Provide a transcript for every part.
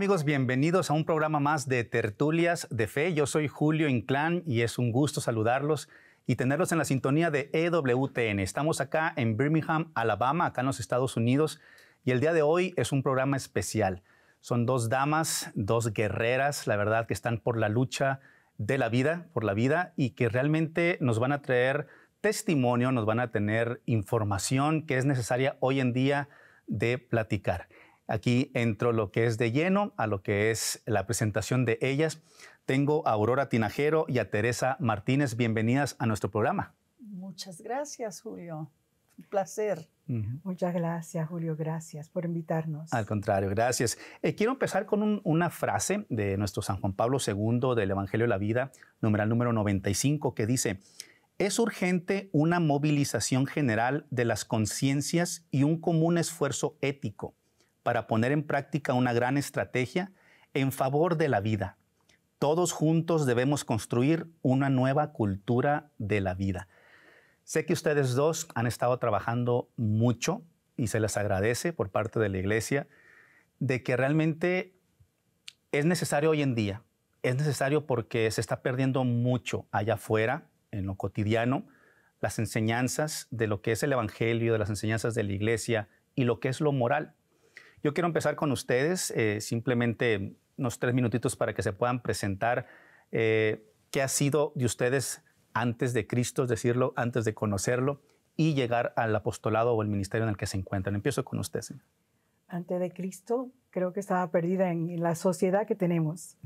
amigos? Bienvenidos a un programa más de Tertulias de Fe. Yo soy Julio Inclán y es un gusto saludarlos y tenerlos en la sintonía de EWTN. Estamos acá en Birmingham, Alabama, acá en los Estados Unidos, y el día de hoy es un programa especial. Son dos damas, dos guerreras, la verdad, que están por la lucha de la vida, por la vida, y que realmente nos van a traer testimonio, nos van a tener información que es necesaria hoy en día de platicar. Aquí entro lo que es de lleno a lo que es la presentación de ellas. Tengo a Aurora Tinajero y a Teresa Martínez. Bienvenidas a nuestro programa. Muchas gracias, Julio. Un placer. Muchas gracias, Julio. Gracias por invitarnos. Al contrario, gracias. Eh, quiero empezar con una frase de nuestro San Juan Pablo II del Evangelio de la Vida, numeral número 95, que dice, es urgente una movilización general de las conciencias y un común esfuerzo ético para poner en práctica una gran estrategia en favor de la vida. Todos juntos debemos construir una nueva cultura de la vida. Sé que ustedes dos han estado trabajando mucho y se les agradece por parte de la iglesia de que realmente es necesario hoy en día. Es necesario porque se está perdiendo mucho allá afuera, en lo cotidiano, las enseñanzas de lo que es el Evangelio, de las enseñanzas de la iglesia y lo que es lo moral. Yo quiero empezar con ustedes, eh, simplemente unos tres minutitos para que se puedan presentar eh, qué ha sido de ustedes antes de Cristo, es decirlo, antes de conocerlo y llegar al apostolado o el ministerio en el que se encuentran. Empiezo con ustedes. señor. Antes de Cristo, creo que estaba perdida en la sociedad que tenemos.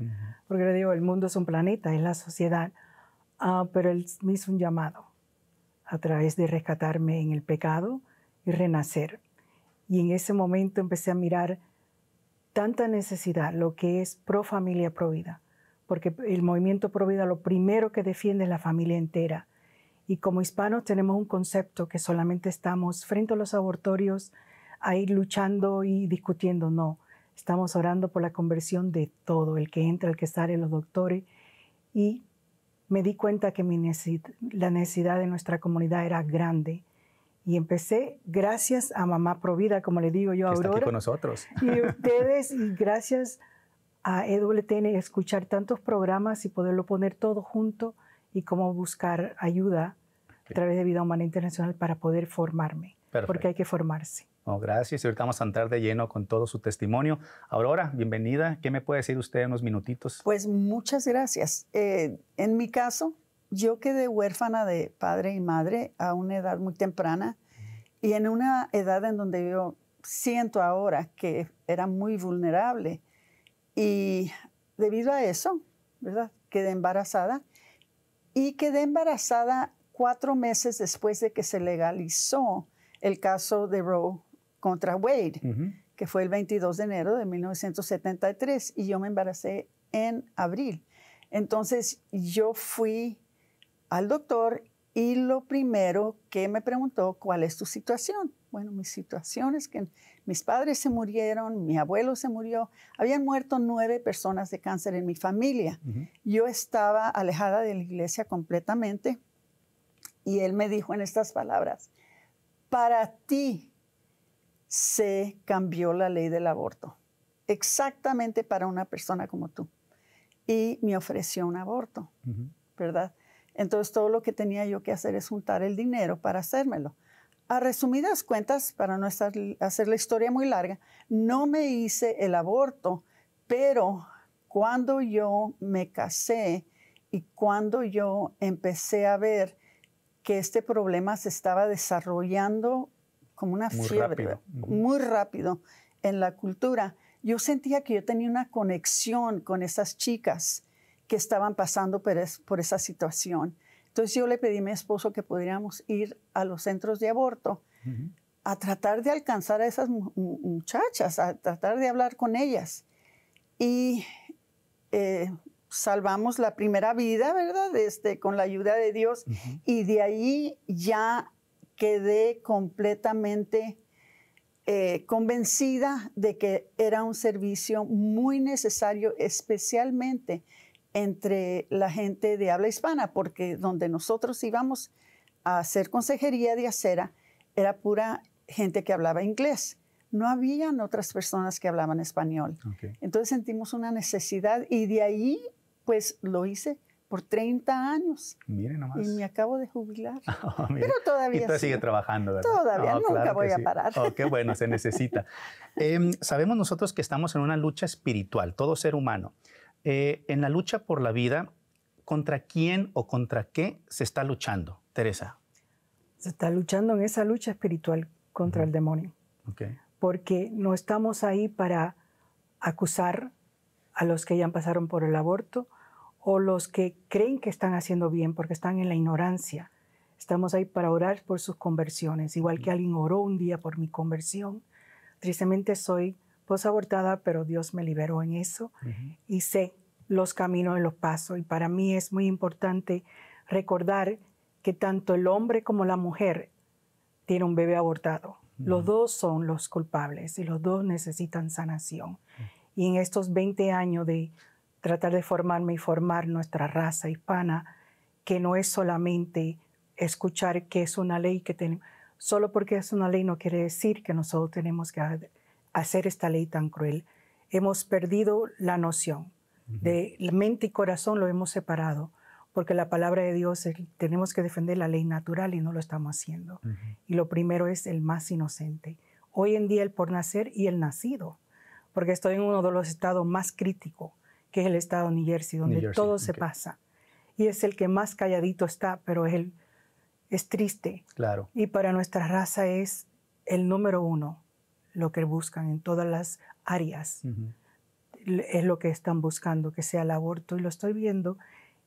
Porque le digo, el mundo es un planeta, es la sociedad. Ah, pero Él me hizo un llamado a través de rescatarme en el pecado y renacer. Y en ese momento empecé a mirar tanta necesidad, lo que es pro familia, pro vida, porque el movimiento pro vida lo primero que defiende es la familia entera. Y como hispanos tenemos un concepto que solamente estamos frente a los abortorios ahí luchando y discutiendo, no. Estamos orando por la conversión de todo, el que entra, el que sale, los doctores. Y me di cuenta que la necesidad de nuestra comunidad era grande y empecé gracias a Mamá Provida, como le digo yo a Aurora. Está aquí con nosotros. Y ustedes, y gracias a EWTN, escuchar tantos programas y poderlo poner todo junto y cómo buscar ayuda a través de Vida Humana Internacional para poder formarme. Porque hay que formarse. gracias. Y ahorita vamos a entrar de lleno con todo su testimonio. Aurora, bienvenida. ¿Qué me puede decir usted en unos minutitos? Pues muchas gracias. Eh, en mi caso, yo quedé huérfana de padre y madre a una edad muy temprana y en una edad en donde yo siento ahora que era muy vulnerable. Y debido a eso, ¿verdad? Quedé embarazada y quedé embarazada cuatro meses después de que se legalizó el caso de Roe contra Wade, que fue el 22 de enero de 1973, y yo me embaracé en abril. Entonces yo fui doctor y lo primero que me preguntó, ¿cuál es tu situación? Bueno, mi situación es que mis padres se murieron, mi abuelo se murió, habían muerto nueve personas de cáncer en mi familia. Yo estaba alejada de la iglesia completamente y él me dijo en estas palabras, para ti se cambió la ley del aborto, exactamente para una persona como tú. Y me ofreció un aborto, ¿verdad? Entonces todo lo que tenía yo que hacer es juntar el dinero para hacérmelo. A resumidas cuentas, para no hacer la historia muy larga, no me hice el aborto, pero cuando yo me casé y cuando yo empecé a ver que este problema se estaba desarrollando como una fiebre, muy rápido en la cultura, yo sentía que yo tenía una conexión con esas chicas que estaban pasando por, esa situación. Entonces yo le pedí a mi esposo que podríamos ir a los centros de aborto a tratar de alcanzar a esas muchachas, a tratar de hablar con ellas. Y eh, salvamos la primera vida, ¿verdad? Este, con la ayuda de Dios. Y de ahí ya quedé completamente eh, convencida de que era un servicio muy necesario, especialmente entre la gente de habla hispana, porque donde nosotros íbamos a hacer consejería de acera era pura gente que hablaba inglés. No habían otras personas que hablaban español. Entonces sentimos una necesidad y de ahí, pues lo hice por 30 años. Miren nomás. Y me acabo de jubilar. Oh, Pero todavía. Y todavía sigue trabajando, ¿verdad? Todavía, oh, nunca voy a parar. Oh, qué bueno, se necesita. Em, sabemos nosotros que estamos en una lucha espiritual, todo ser humano. Eh, en la lucha por la vida, ¿contra quién o contra qué se está luchando, Teresa? Se está luchando en esa lucha espiritual contra el demonio. Porque no estamos ahí para acusar a los que ya pasaron por el aborto o los que creen que están haciendo bien porque están en la ignorancia. Estamos ahí para orar por sus conversiones, igual que alguien oró un día por mi conversión. Tristemente soy pues abortada, pero Dios me liberó en eso y sé los caminos y los pasos. Y para mí es muy importante recordar que tanto el hombre como la mujer tiene un bebé abortado. Los dos son los culpables y los dos necesitan sanación. Y en estos 20 años de tratar de formarme y formar nuestra raza hispana, que no es solamente escuchar que es una ley que tenemos, solo porque es una ley no quiere decir que nosotros tenemos que hacer esta ley tan cruel. Hemos perdido la noción de mente y corazón lo hemos separado, porque la palabra de Dios es, eh, tenemos que defender la ley natural y no lo estamos haciendo. Y lo primero es el más inocente. Hoy en día el por nacer y el nacido, porque estoy en uno de los estados más críticos, que es el estado de New Jersey, donde todo se pasa. Y es el que más calladito está, pero es, es triste. Claro. Y para nuestra raza es el número uno lo que buscan en todas las áreas. Es lo que están buscando, que sea el aborto, y lo estoy viendo,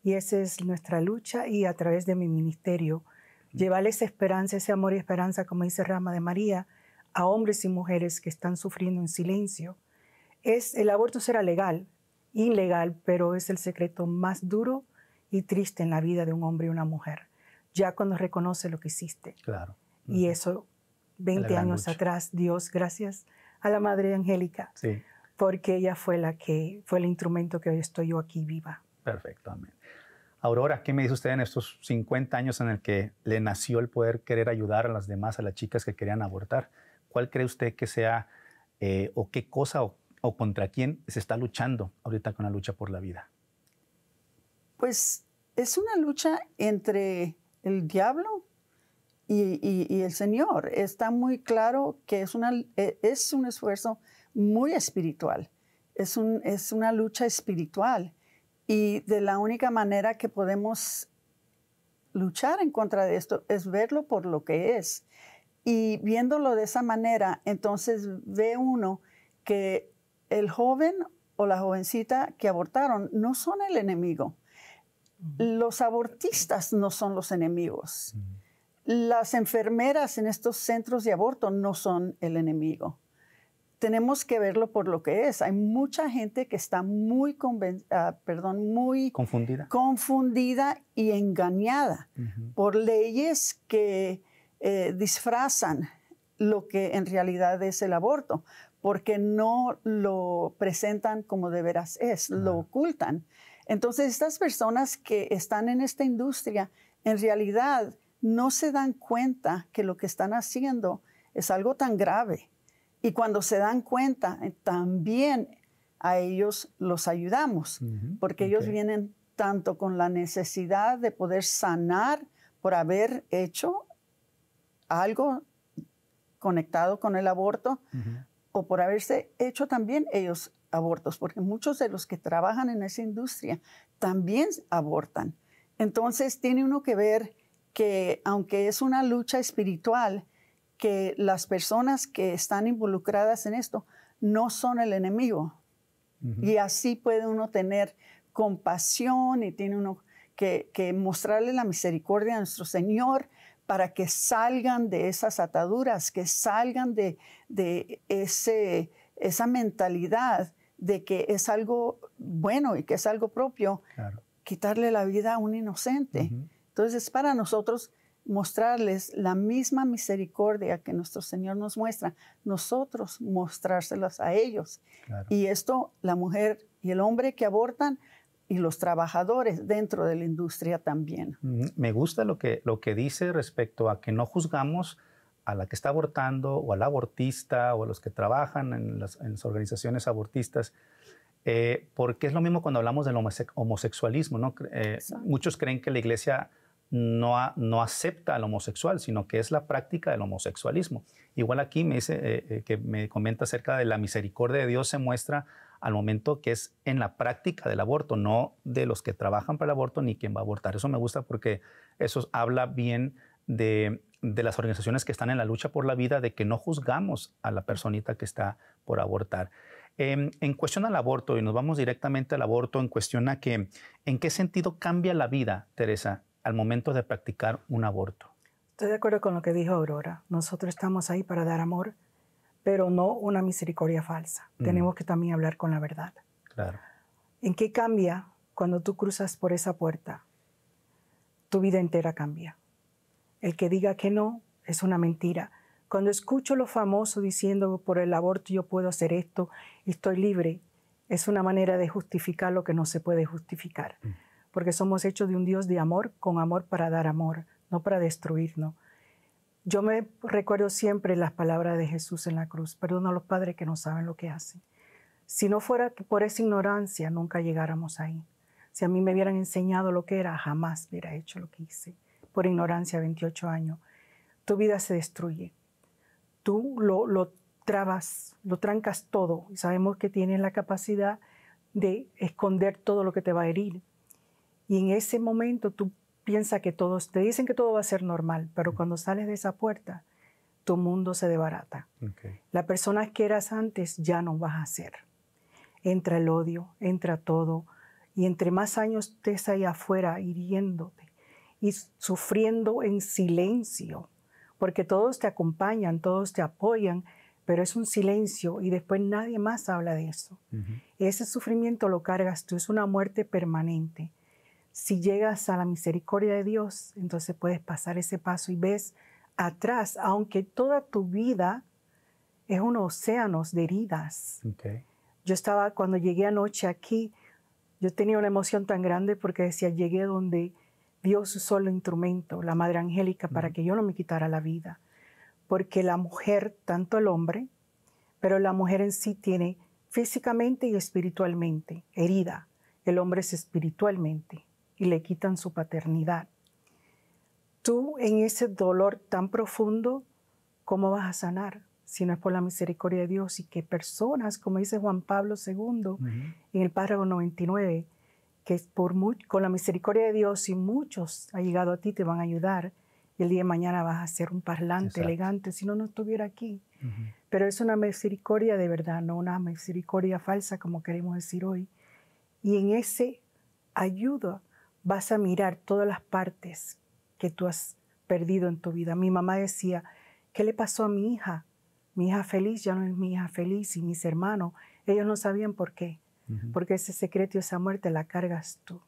y esa es nuestra lucha, y a través de mi ministerio, llevar esa esperanza, ese amor y esperanza, como dice Rama de María, a hombres y mujeres que están sufriendo en silencio. Es, el aborto será legal, ilegal, pero es el secreto más duro y triste en la vida de un hombre y una mujer, ya cuando reconoce lo que hiciste. Claro. Y eso 20 años atrás, Dios, gracias a la Madre Angélica, porque ella fue la que fue el instrumento que hoy estoy yo aquí viva. Perfectamente. Aurora, ¿qué me dice usted en estos 50 años en el que le nació el poder querer ayudar a las demás, a las chicas que querían abortar? ¿Cuál cree usted que sea eh, o qué cosa o contra quién se está luchando ahorita con la lucha por la vida? Pues es una lucha entre el diablo y, el Señor. Está muy claro que es, eh, un esfuerzo muy espiritual, es, una lucha espiritual. Y de la única manera que podemos luchar en contra de esto es verlo por lo que es. Y viéndolo de esa manera, entonces ve uno que el joven o la jovencita que abortaron no son el enemigo. Los abortistas no son los enemigos. Las enfermeras en estos centros de aborto no son el enemigo. Tenemos que verlo por lo que es. Hay mucha gente que está muy, ah, confundida. y engañada por leyes que eh, disfrazan lo que en realidad es el aborto, porque no lo presentan como de veras es, lo ocultan. Entonces, estas personas que están en esta industria, en realidad no se dan cuenta que lo que están haciendo es algo tan grave. Y cuando se dan cuenta, eh, también a ellos los ayudamos, porque ellos vienen tanto con la necesidad de poder sanar por haber hecho algo conectado con el aborto o por haberse hecho también ellos abortos, porque muchos de los que trabajan en esa industria también abortan. Entonces tiene uno que ver que aunque es una lucha espiritual, que las personas que están involucradas en esto no son el enemigo. Y así puede uno tener compasión y tiene uno que, mostrarle la misericordia a nuestro Señor para que salgan de esas ataduras, que salgan de, ese, esa mentalidad de que es algo bueno y que es algo propio, quitarle la vida a un inocente. Entonces, es para nosotros mostrarles la misma misericordia que nuestro Señor nos muestra, nosotros mostrárselas a ellos. Y esto, la mujer y el hombre que abortan y los trabajadores dentro de la industria también. Me gusta lo que, lo que dice respecto a que no juzgamos a la que está abortando o al abortista o a los que trabajan en las, organizaciones abortistas, eh, porque es lo mismo cuando hablamos del homosexualismo. ¿no? Eh, muchos creen que la iglesia no, acepta al homosexual, sino que es la práctica del homosexualismo. Igual aquí me dice eh, eh, que me comenta acerca de la misericordia de Dios se muestra al momento que es en la práctica del aborto, no de los que trabajan para el aborto ni quien va a abortar. Eso me gusta porque eso habla bien de, las organizaciones que están en la lucha por la vida, de que no juzgamos a la personita que está por abortar. Em, en cuestión al aborto, y nos vamos directamente al aborto, en cuestión a que, ¿en qué sentido cambia la vida, Teresa, al momento de practicar un aborto. Estoy de acuerdo con lo que dijo Aurora. Nosotros estamos ahí para dar amor, pero no una misericordia falsa. Mm. Tenemos que también hablar con la verdad. Claro. ¿En qué cambia cuando tú cruzas por esa puerta? Tu vida entera cambia. El que diga que no es una mentira. Cuando escucho lo famoso diciendo por el aborto yo puedo hacer esto, y estoy libre, es una manera de justificar lo que no se puede justificar. Mm porque somos hechos de un Dios de amor, con amor para dar amor, no para destruirnos. Yo me recuerdo siempre las palabras de Jesús en la cruz, perdona a los padres que no saben lo que hacen. Si no fuera por esa ignorancia, nunca llegáramos ahí. Si a mí me hubieran enseñado lo que era, jamás hubiera hecho lo que hice. Por ignorancia, 28 años. Tu vida se destruye. Tú lo, trabas, lo trancas todo. Y sabemos que tienes la capacidad de esconder todo lo que te va a herir. Y en ese momento tú piensas que todos, te dicen que todo va a ser normal, pero cuando sales de esa puerta, tu mundo se debarata. La persona que eras antes ya no vas a ser. Entra el odio, entra todo. Y entre más años estés ahí afuera hiriéndote y sufriendo en silencio, porque todos te acompañan, todos te apoyan, pero es un silencio y después nadie más habla de eso. Ese sufrimiento lo cargas tú, es una muerte permanente si llegas a la misericordia de Dios, entonces puedes pasar ese paso y ves atrás, aunque toda tu vida es un océano de heridas. Yo estaba, cuando llegué anoche aquí, yo tenía una emoción tan grande porque decía, llegué donde Dios usó el instrumento, la Madre Angélica, para que yo no me quitara la vida. Porque la mujer, tanto el hombre, pero la mujer en sí tiene físicamente y espiritualmente herida, el hombre es espiritualmente y le quitan su paternidad. Tú en ese dolor tan profundo, ¿cómo vas a sanar? Si no es por la misericordia de Dios y que personas, como dice Juan Pablo II en el párrafo 99, que por con la misericordia de Dios y muchos ha llegado a ti, te van a ayudar y el día de mañana vas a ser un parlante elegante, si no, no estuviera aquí. Pero es una misericordia de verdad, no una misericordia falsa como queremos decir hoy. Y en ese ayuda vas a mirar todas las partes que tú has perdido en tu vida. Mi mamá decía, ¿qué le pasó a mi hija? Mi hija feliz ya no es mi hija feliz y mis hermanos, ellos no sabían por qué, porque ese secreto y esa muerte la cargas tú.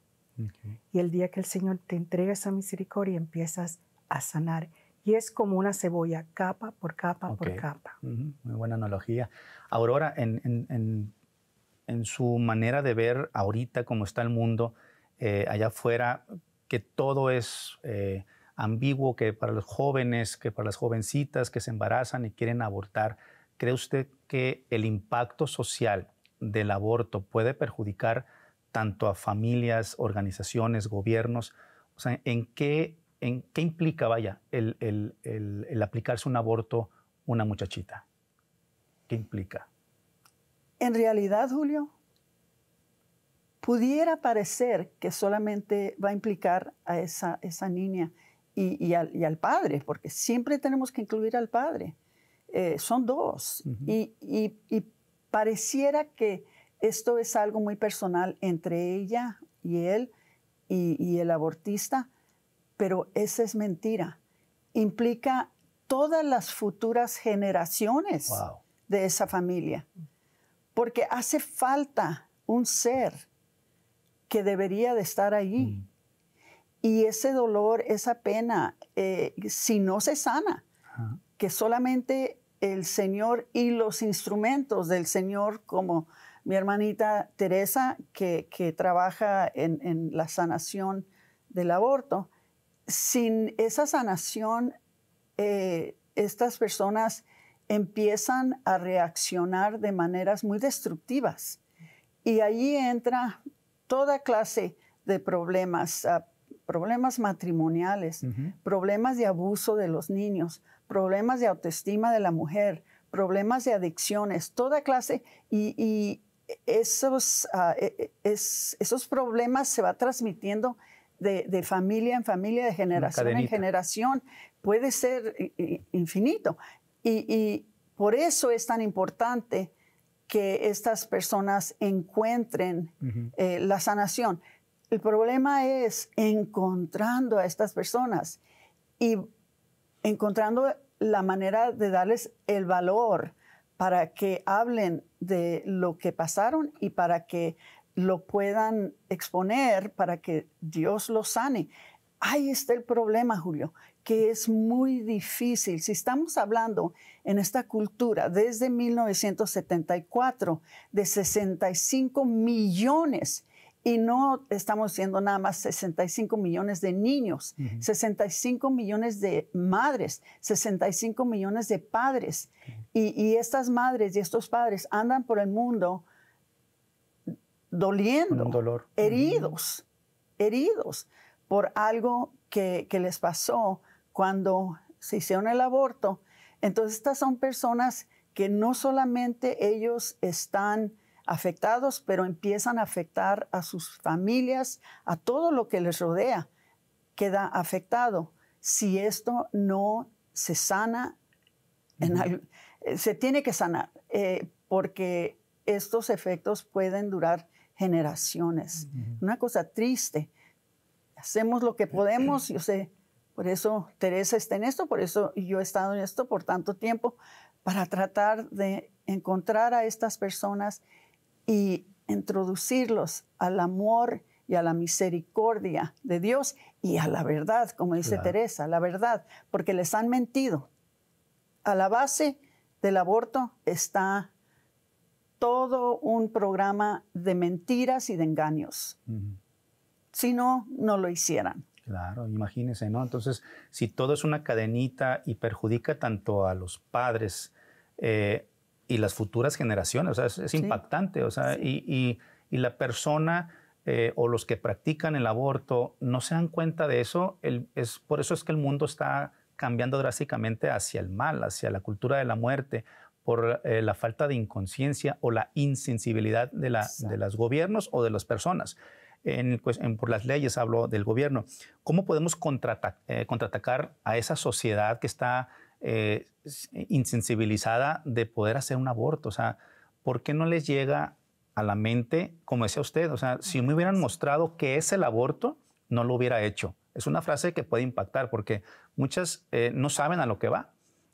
Y el día que el Señor te entrega esa misericordia empiezas a sanar. Y es como una cebolla, capa por capa por capa. Muy buena analogía. Aurora, en, en, su manera de ver ahorita cómo está el mundo, eh, allá afuera, que todo es eh, ambiguo, que para los jóvenes, que para las jovencitas que se embarazan y quieren abortar, ¿cree usted que el impacto social del aborto puede perjudicar tanto a familias, organizaciones, gobiernos? O sea, ¿en qué, en qué implica, vaya, el, el aplicarse un aborto una muchachita? ¿Qué implica? En realidad, Julio, pudiera parecer que solamente va a implicar a esa, esa niña y, al, padre, porque siempre tenemos que incluir al padre. Eh, son dos. y, pareciera que esto es algo muy personal entre ella y él y el abortista, pero esa es mentira. Implica todas las futuras generaciones de esa familia, porque hace falta un ser que debería de estar allí mm. Y ese dolor, esa pena, eh, si no se sana, que solamente el Señor y los instrumentos del Señor, como mi hermanita Teresa, que, trabaja en, la sanación del aborto, sin esa sanación, eh, estas personas empiezan a reaccionar de maneras muy destructivas. Y ahí entra toda clase de problemas, ah, problemas matrimoniales, problemas de abuso de los niños, problemas de autoestima de la mujer, problemas de adicciones, toda clase. Y, esos, ah, e, e, esos problemas se va transmitiendo de, familia en familia, de generación en generación. Puede ser infinito. y por eso es tan importante que estas personas encuentren eh, la sanación. El problema es encontrando a estas personas y encontrando la manera de darles el valor para que hablen de lo que pasaron y para que lo puedan exponer, para que Dios los sane. Ahí está el problema, Julio, que es muy difícil. Si estamos hablando en esta cultura desde 1974 de 65 millones, y no estamos siendo nada más 65 millones de niños, 65 millones de madres, 65 millones de padres. y, estas madres y estos padres andan por el mundo doliendo, heridos, heridos por algo que, que les pasó cuando se hicieron el aborto. Entonces, estas son personas que no solamente ellos están afectados, pero empiezan a afectar a sus familias, a todo lo que les rodea, queda afectado. Si esto no se sana, eh, se tiene que sanar, eh, porque estos efectos pueden durar generaciones. Una cosa triste. Hacemos lo que podemos, yo sé, por eso Teresa está en esto, por eso yo he estado en esto por tanto tiempo, para tratar de encontrar a estas personas y introducirlos al amor y a la misericordia de Dios y a la verdad, como dice Teresa, la verdad, porque les han mentido. A la base del aborto está todo un programa de mentiras y de engaños. Si no, no lo hicieran. Claro, imagínense, ¿no? Entonces, si todo es una cadenita y perjudica tanto a los padres eh, y las futuras generaciones, o sea, es, impactante, o sea, y, la persona eh, o los que practican el aborto no se dan cuenta de eso, es, por eso es que el mundo está cambiando drásticamente hacia el mal, hacia la cultura de la muerte, por eh, la falta de inconsciencia o la insensibilidad de, de los gobiernos o de las personas. Pues, por las leyes, hablo del gobierno. ¿Cómo podemos eh, contraatacar a esa sociedad que está eh, insensibilizada de poder hacer un aborto? O sea, ¿por qué no les llega a la mente, como decía usted, o sea, si me hubieran mostrado que es el aborto, no lo hubiera hecho? Es una frase que puede impactar porque muchas eh, no saben a lo que va.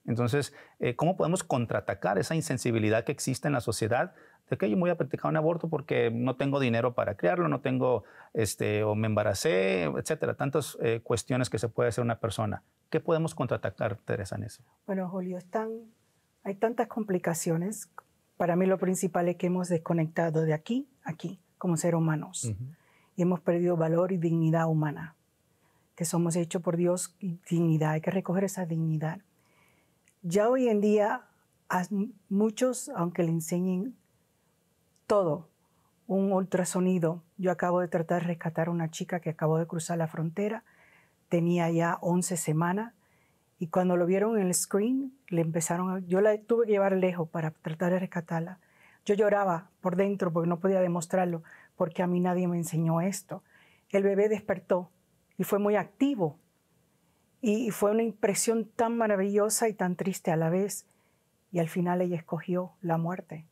Entonces, ¿cómo podemos contraatacar esa insensibilidad que existe en la sociedad de que yo me voy a practicar un aborto porque no tengo dinero para criarlo, no tengo, este, o me embaracé, etcétera. Tantas eh, cuestiones que se puede hacer una persona. ¿Qué podemos contraatacar, Teresa, en eso? Bueno, Julio, están, hay tantas complicaciones. Para mí lo principal es que hemos desconectado de aquí, aquí, como seres humanos. Y hemos perdido valor y dignidad humana, que somos hechos por Dios y dignidad. Hay que recoger esa dignidad. Ya hoy en día, a muchos, aunque le enseñen todo, un ultrasonido. Yo acabo de tratar de rescatar a una chica que acabó de cruzar la frontera, tenía ya 11 semanas, y cuando lo vieron en el screen, le empezaron yo la tuve que llevar lejos para tratar de rescatarla. Yo lloraba por dentro porque no podía demostrarlo, porque a mí nadie me enseñó esto. El bebé despertó y fue muy activo. Y fue una impresión tan maravillosa y tan triste a la vez. Y al final ella escogió la muerte.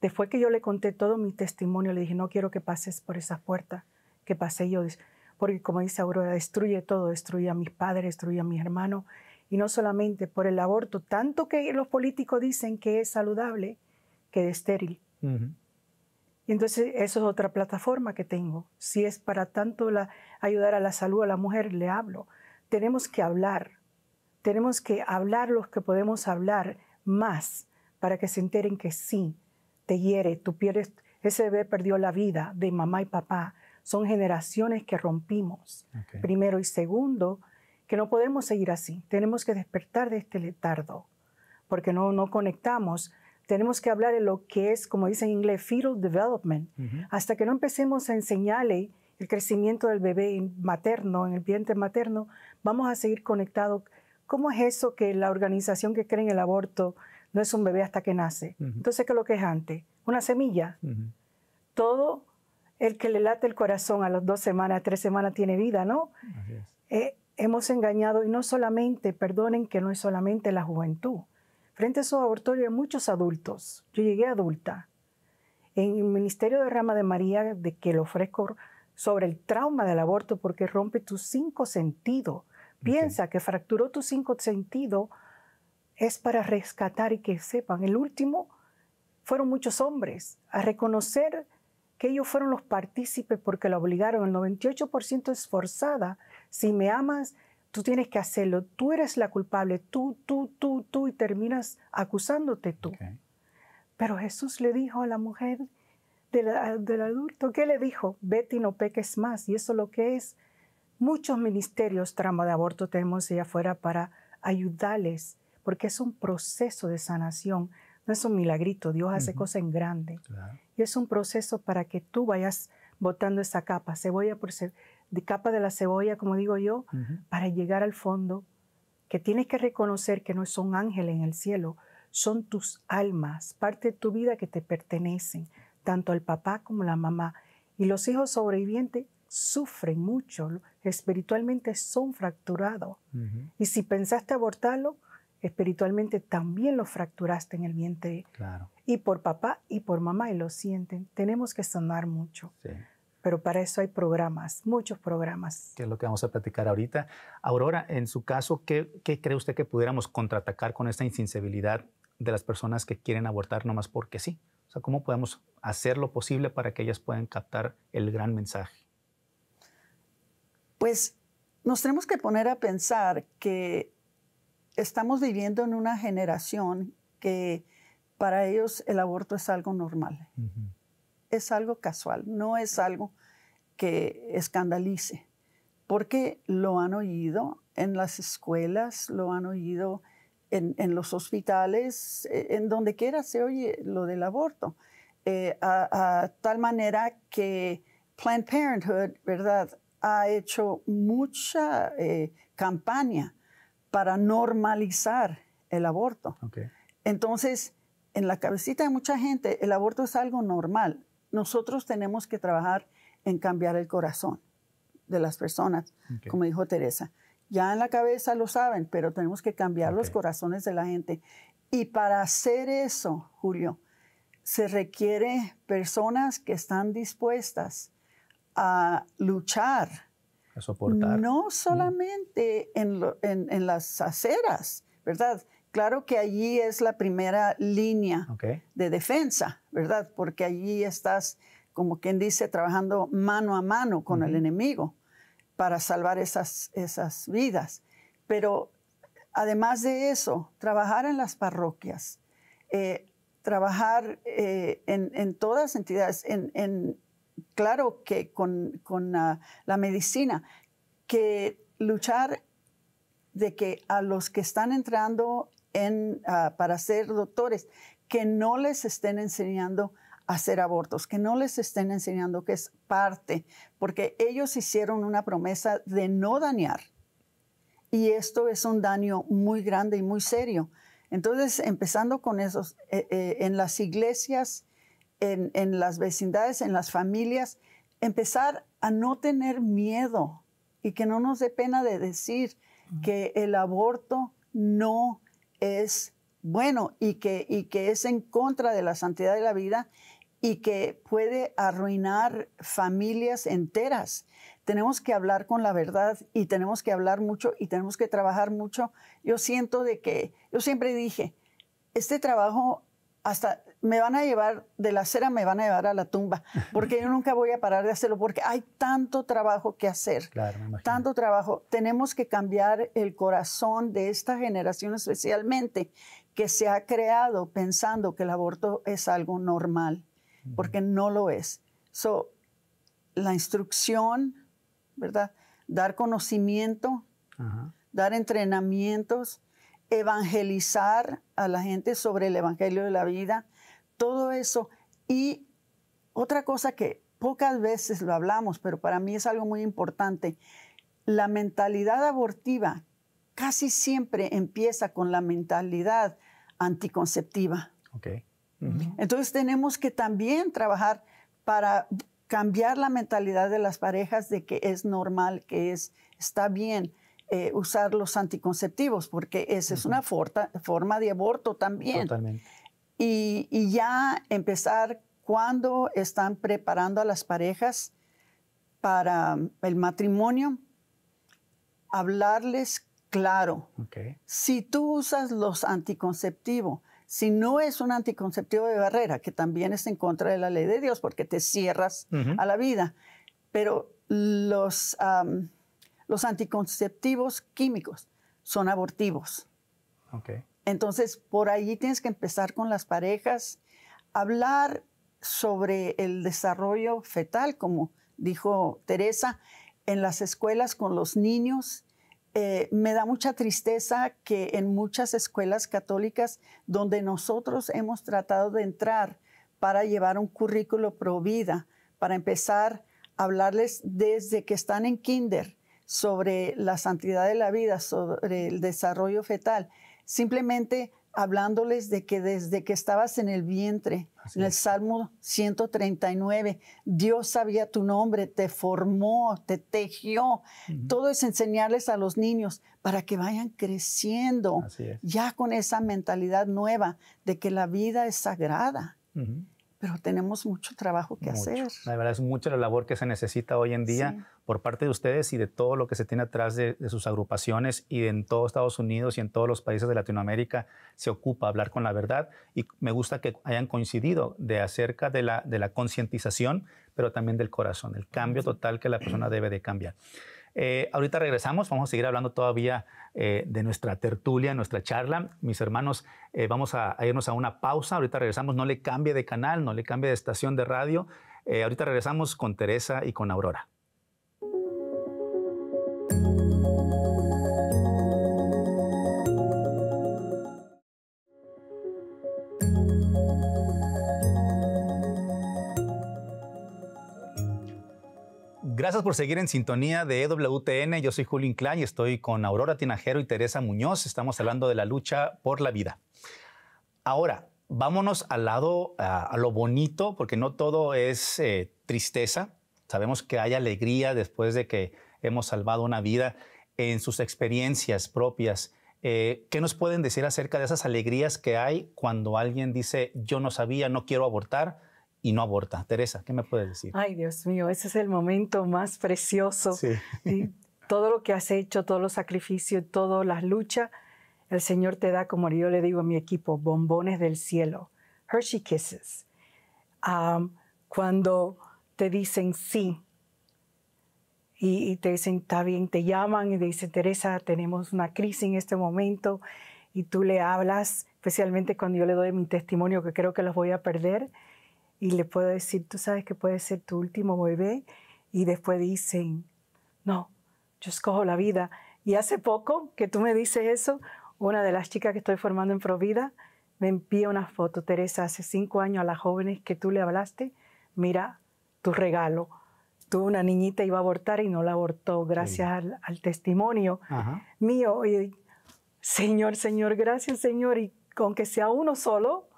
Después que yo le conté todo mi testimonio, le dije, no quiero que pases por esa puerta que pasé yo. Porque como dice Aurora, destruye todo, destruye a mis padres, destruye a mis hermanos. Y no solamente por el aborto, tanto que los políticos dicen que es saludable, que es estéril. Y entonces eso es otra plataforma que tengo. Si es para tanto la, ayudar a la salud a la mujer, le hablo. Tenemos que hablar. Tenemos que hablar los que podemos hablar más para que se enteren que sí, te hiere, ese bebé perdió la vida de mamá y papá. Son generaciones que rompimos, primero y segundo, que no podemos seguir así. Tenemos que despertar de este letardo, porque no, no conectamos. Tenemos que hablar de lo que es, como dice en inglés, fetal development. Hasta que no empecemos a enseñarle el crecimiento del bebé materno, en el vientre materno, vamos a seguir conectados. ¿Cómo es eso que la organización que cree en el aborto no es un bebé hasta que nace. Entonces, ¿qué es lo que es antes? Una semilla. Todo el que le late el corazón a las dos semanas, tres semanas tiene vida, ¿no? Eh, hemos engañado y no solamente, perdonen que no es solamente la juventud. Frente a esos abortos hay muchos adultos. Yo llegué adulta. En el Ministerio de Rama de María, de que le ofrezco sobre el trauma del aborto porque rompe tus cinco sentidos. Piensa que fracturó tus cinco sentidos es para rescatar y que sepan. El último fueron muchos hombres a reconocer que ellos fueron los partícipes porque la obligaron. El 98% es forzada. Si me amas, tú tienes que hacerlo. Tú eres la culpable. Tú, tú, tú, tú. Y terminas acusándote tú. Pero Jesús le dijo a la mujer del adulto, ¿qué le dijo? Betty, no peques más. Y eso lo que es. Muchos ministerios trama de aborto tenemos allá afuera para ayudarles porque es un proceso de sanación, no es un milagrito, Dios hace cosas en grande. Y es un proceso para que tú vayas botando esa capa, cebolla por ser de capa de la cebolla, como digo yo, para llegar al fondo, que tienes que reconocer que no son ángeles en el cielo, son tus almas, parte de tu vida que te pertenecen, tanto al papá como la mamá. Y los hijos sobrevivientes sufren mucho, espiritualmente son fracturados. Y si pensaste abortarlo, espiritualmente también lo fracturaste en el vientre. Claro. Y por papá y por mamá y lo sienten. Tenemos que sonar mucho. Pero para eso hay programas, muchos programas. Que es lo que vamos a platicar ahorita. Aurora, en su caso, ¿qué, cree usted que pudiéramos contraatacar con esta insensibilidad de las personas que quieren abortar nomás porque sí? O sea, ¿cómo podemos hacer lo posible para que ellas puedan captar el gran mensaje? Pues nos tenemos que poner a pensar que estamos viviendo en una generación que para ellos el aborto es algo normal, es algo casual, no es algo que escandalice, porque lo han oído en las escuelas, lo han oído en, los hospitales, eh, en donde quiera se oye lo del aborto, eh, a, tal manera que Planned Parenthood, ¿verdad? Ha hecho mucha eh, campaña para normalizar el aborto. Entonces, en la cabecita de mucha gente, el aborto es algo normal. Nosotros tenemos que trabajar en cambiar el corazón de las personas, como dijo Teresa. Ya en la cabeza lo saben, pero tenemos que cambiar los corazones de la gente. Y para hacer eso, Julio, se requiere personas que están dispuestas a luchar soportar. No solamente en, las aceras, ¿verdad? Claro que allí es la primera línea de defensa, ¿verdad? Porque allí estás, como quien dice, trabajando mano a mano con el enemigo para salvar esas, esas vidas. Pero además de eso, trabajar en las parroquias, eh, trabajar eh, en, todas las entidades, en, claro que con, ah, la medicina, que luchar de que a los que están entrando ah, para ser doctores, que no les estén enseñando a hacer abortos, que no les estén enseñando que es parte, porque ellos hicieron una promesa de no dañar. Y esto es un daño muy grande y muy serio. Entonces, empezando con eso, eh, eh, en las iglesias en, las vecindades, en las familias, empezar a no tener miedo y que no nos dé pena de decir que el aborto no es bueno y que, y que es en contra de la santidad de la vida y que puede arruinar familias enteras. Tenemos que hablar con la verdad y tenemos que hablar mucho y tenemos que trabajar mucho. Yo siento de que, yo siempre dije, este trabajo hasta me van a llevar de la acera, me van a llevar a la tumba, porque yo nunca voy a parar de hacerlo, porque hay tanto trabajo que hacer, tanto trabajo. Tenemos que cambiar el corazón de esta generación especialmente, que se ha creado pensando que el aborto es algo normal, porque no lo es. la instrucción, ¿verdad? Dar conocimiento, dar entrenamientos, evangelizar a la gente sobre el Evangelio de la vida, todo eso. Y otra cosa que pocas veces lo hablamos, pero para mí es algo muy importante, la mentalidad abortiva casi siempre empieza con la mentalidad anticonceptiva. Okay. Entonces tenemos que también trabajar para cambiar la mentalidad de las parejas de que es normal, que es, está bien eh, usar los anticonceptivos, porque esa es una forma de aborto también. Totalmente y, ya empezar cuando están preparando a las parejas para el matrimonio, hablarles claro. Si tú usas los anticonceptivos, si no es un anticonceptivo de barrera, que también es en contra de la ley de Dios, porque te cierras a la vida, pero los, los anticonceptivos químicos son abortivos. Entonces, por ahí tienes que empezar con las parejas, hablar sobre el desarrollo fetal, como dijo Teresa, en las escuelas con los niños. Eh, me da mucha tristeza que en muchas escuelas católicas donde nosotros hemos tratado de entrar para llevar un currículo pro vida, para empezar a hablarles desde que están en kinder sobre la santidad de la vida, sobre el desarrollo fetal, simplemente hablándoles de que desde que estabas en el vientre, en el Salmo 139, Dios sabía tu nombre, te formó, te tejió. Todo es enseñarles a los niños para que vayan creciendo ya con esa mentalidad nueva de que la vida es sagrada pero tenemos mucho trabajo que hacer. La verdad es mucho la labor que se necesita hoy en día por parte de ustedes y de todo lo que se tiene atrás de, sus agrupaciones y en todo Estados Unidos y en todos los países de Latinoamérica se ocupa hablar con la verdad y me gusta que hayan coincidido de acerca de la, de la concientización, pero también del corazón, el cambio total que la persona debe de cambiar. Eh, ahorita regresamos, vamos a seguir hablando todavía eh, de nuestra tertulia, nuestra charla. Mis hermanos, eh, vamos a, a, irnos a una pausa. Ahorita regresamos, no le cambie de canal, no le cambie de estación de radio. ahorita regresamos con Teresa y con Aurora. Gracias por seguir en sintonía de EWTN. Yo soy Julio Inclán y estoy con Aurora Tinajero y Teresa Muñoz. Estamos hablando de la lucha por la vida. Ahora, vámonos al lado, a, lo bonito, porque no todo es eh, tristeza. Sabemos que hay alegría después de que hemos salvado una vida en sus experiencias propias. Eh, ¿Qué nos pueden decir acerca de esas alegrías que hay cuando alguien dice, yo no sabía, no quiero abortar? y no aborta. Teresa, ¿qué me puedes decir? Ay, Dios mío, ese es el momento más precioso. Sí. Todo lo que has hecho, todos los sacrificios, todas las luchas, el Señor te da, como yo le digo a mi equipo, bombones del cielo, Hershey Kisses. cuando te dicen sí y, y te dicen, está bien, te llaman y te dicen, Teresa, tenemos una crisis en este momento y tú le hablas, especialmente cuando yo le doy mi testimonio, que creo que los voy a perder y le puedo decir, tú sabes que puede ser tu último bebé, y después dicen, no, yo escojo la vida. Y hace poco que tú me dices eso, una de las chicas que estoy formando en Provida me envía una foto, Teresa, hace cinco años a las jóvenes que tú le hablaste, mira tu regalo. Tuve una niñita, iba a abortar y no la abortó gracias al, testimonio mío. Y, señor, Señor, gracias, Señor. Y con que sea uno solo,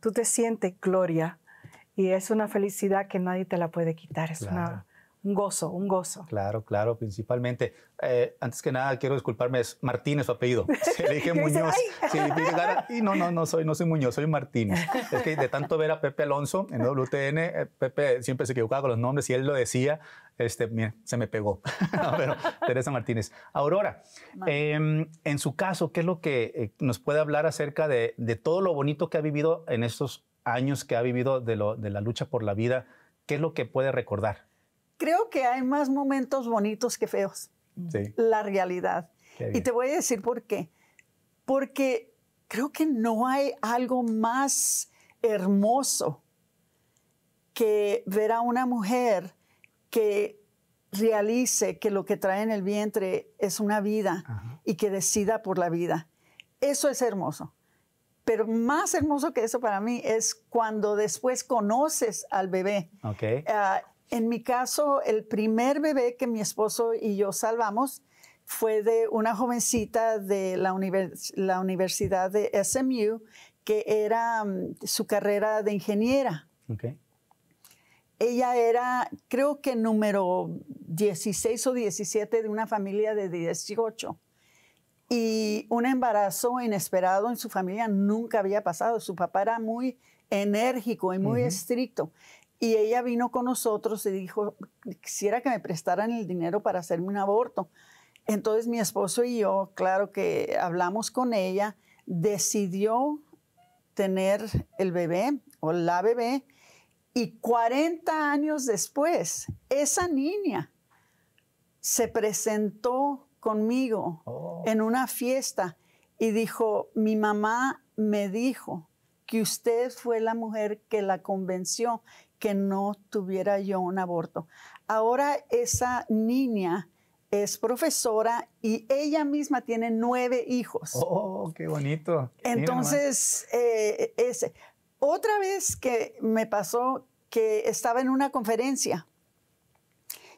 tú te sientes gloria. Y es una felicidad que nadie te la puede quitar, es un gozo, un gozo. Claro, claro, principalmente. Eh, antes que nada, quiero disculparme, es Martínez su apellido. Se le dije Muñoz. Sí, y no, no, no soy, no soy Muñoz, soy Martínez. Es que de tanto ver a Pepe Alonso en WTN, eh, Pepe siempre se equivocaba con los nombres y él lo decía, este, se me pegó. pero Teresa Martínez. Aurora, em, en su caso, ¿qué es lo que eh, nos puede hablar acerca de, de todo lo bonito que ha vivido en estos años que ha vivido de, lo, de la lucha por la vida, ¿qué es lo que puede recordar? Creo que hay más momentos bonitos que feos. Sí. La realidad. Y te voy a decir por qué. Porque creo que no hay algo más hermoso que ver a una mujer que realice que lo que trae en el vientre es una vida y que decida por la vida. Eso es hermoso. Pero más hermoso que eso para mí es cuando después conoces al bebé. Ah, en mi caso, el primer bebé que mi esposo y yo salvamos fue de una jovencita de la, Universidad de SMU, que era mm, su carrera de ingeniera. Ella era, creo que número 16 o 17 de una familia de 18. Y un embarazo inesperado en su familia nunca había pasado. Su papá era muy enérgico y muy estricto. Y ella vino con nosotros y dijo, quisiera que me prestaran el dinero para hacerme un aborto. Entonces mi esposo y yo, claro que hablamos con ella, decidió tener el bebé o la bebé. Y 40 años después, esa niña se presentó conmigo oh. en una fiesta y dijo, mi mamá me dijo que usted fue la mujer que la convenció que no tuviera yo un aborto. Ahora esa niña es profesora y ella misma tiene nueve hijos. ¡Oh, qué bonito! Entonces, eh, otra vez que me pasó que estaba en una conferencia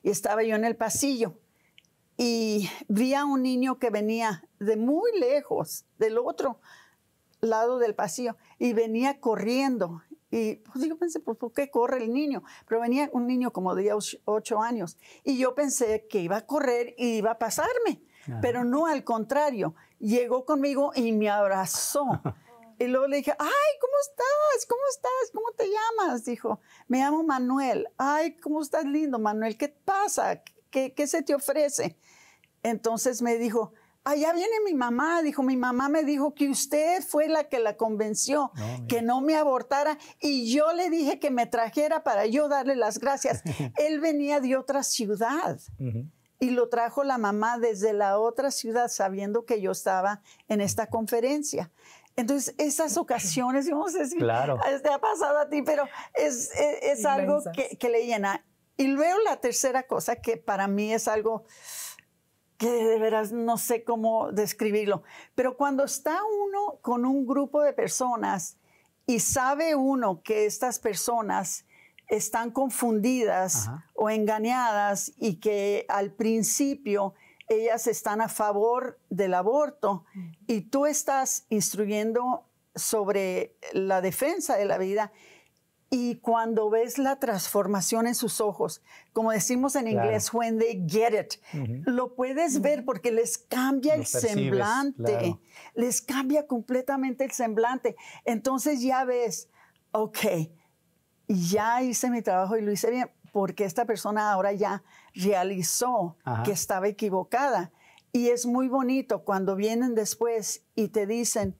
y estaba yo en el pasillo y vi a un niño que venía de muy lejos, del otro lado del pasillo, y venía corriendo. Y yo pues, pensé, pues, ¿por qué corre el niño? Pero venía un niño como de 8 años. Y yo pensé que iba a correr y iba a pasarme. Pero no, al contrario. Llegó conmigo y me abrazó. Y luego le dije, ay, ¿cómo estás? ¿Cómo estás? ¿Cómo te llamas? Dijo, me llamo Manuel. Ay, ¿cómo estás lindo, Manuel? ¿Qué pasa? ¿qué, se te ofrece? Entonces me dijo, allá viene mi mamá, dijo, mi mamá me dijo que usted fue la que la convenció, que no me abortara, y yo le dije que me trajera para yo darle las gracias. Él venía de otra ciudad. Y lo trajo la mamá desde la otra ciudad sabiendo que yo estaba en esta conferencia. Entonces, esas ocasiones, vamos a decir, claro. te ha pasado a ti, pero es, e, es, algo que, que, le llena. Y luego la tercera cosa que para mí es algo que de veras no sé cómo describirlo, pero cuando está uno con un grupo de personas y sabe uno que estas personas están confundidas o engañadas y que al principio ellas están a favor del aborto mm. y tú estás instruyendo sobre la defensa de la vida y cuando ves la transformación en sus ojos, como decimos en inglés, when they get it, lo puedes ver porque les cambia el semblante, les cambia completamente el semblante. Entonces ya ves, ok, ya hice mi trabajo y lo hice bien, porque esta persona ahora ya realizó que estaba equivocada. Y es muy bonito cuando vienen después y te dicen,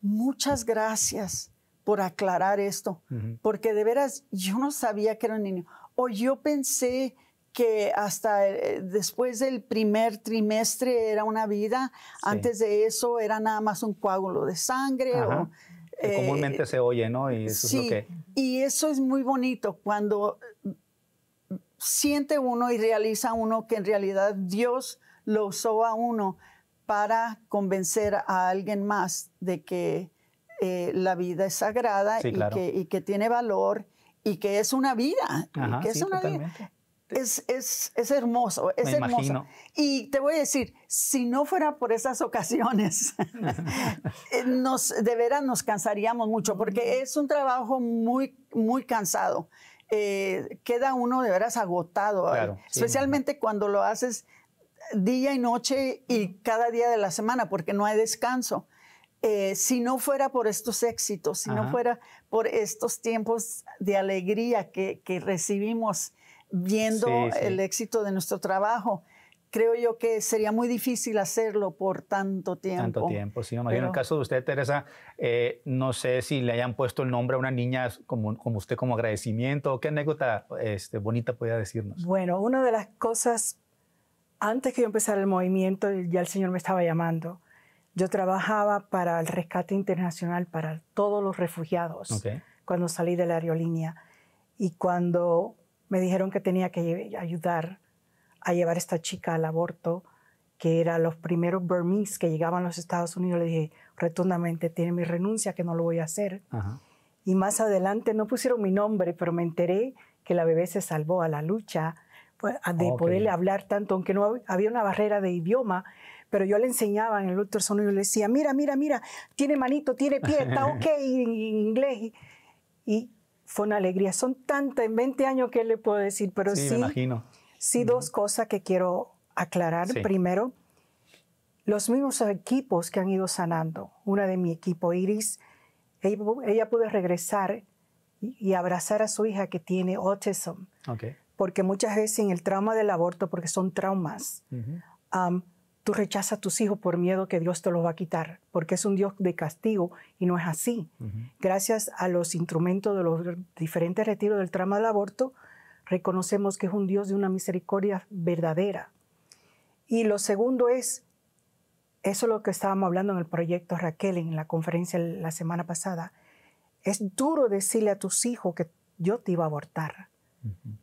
muchas gracias por aclarar esto, porque de veras yo no sabía que era un niño. O yo pensé que hasta eh, después del primer trimestre era una vida, antes de eso era nada más un coágulo de sangre. Eh, comúnmente se oye, ¿no? Y eso es y eso es muy bonito cuando mm, siente uno y realiza uno que en realidad Dios lo usó a uno para convencer a alguien más de que eh, la vida es sagrada y, que, tiene valor y que es una vida. que es Es, hermoso, es hermoso. Y te voy a decir, si no fuera por esas ocasiones, eh, nos, de veras nos cansaríamos mucho, porque es un trabajo muy, muy cansado. Eh, queda uno de veras agotado, especialmente cuando lo haces día y noche y cada día de la semana, porque no hay descanso. Eh, si no fuera por estos éxitos, si no fuera por estos tiempos de alegría que, recibimos viendo el éxito de nuestro trabajo, creo yo que sería muy difícil hacerlo por tanto tiempo. Tanto tiempo, sí, imagino. En el caso de usted, Teresa, eh, no sé si le hayan puesto el nombre a una niña como, como usted como agradecimiento. ¿Qué anécdota este, bonita podía decirnos? Bueno, una de las cosas, antes que yo empezara el movimiento, ya el Señor me estaba llamando. Yo trabajaba para el rescate internacional para todos los refugiados cuando salí de la aerolínea y cuando me dijeron que tenía que ayudar a llevar a esta chica al aborto, que eran los primeros Burmese que llegaban a los Estados Unidos, le dije rotundamente, tiene mi renuncia, que no lo voy a hacer. Y más adelante no pusieron mi nombre, pero me enteré que la bebé se salvó a la lucha pues, de poderle hablar tanto, aunque no había una barrera de idioma, pero yo le enseñaba en el ultrasonido, yo le decía, mira, mira, mira, tiene manito, tiene pie, está ok en, inglés. Y, fue una alegría. Son tantas, en 20 años que le puedo decir, pero sí, sí, me imagino. sí dos cosas que quiero aclarar. Primero, los mismos equipos que han ido sanando. Una de mi equipo, Iris, ella, pudo regresar y, abrazar a su hija que tiene autism. Porque muchas veces en el trauma del aborto, porque son traumas, tú rechazas a tus hijos por miedo que Dios te los va a quitar, porque es un Dios de castigo y no es así. Gracias a los instrumentos de los diferentes retiros del trama del aborto, reconocemos que es un Dios de una misericordia verdadera. Y lo segundo es, eso es lo que estábamos hablando en el proyecto Raquel en la conferencia la semana pasada, es duro decirle a tus hijos que yo te iba a abortar.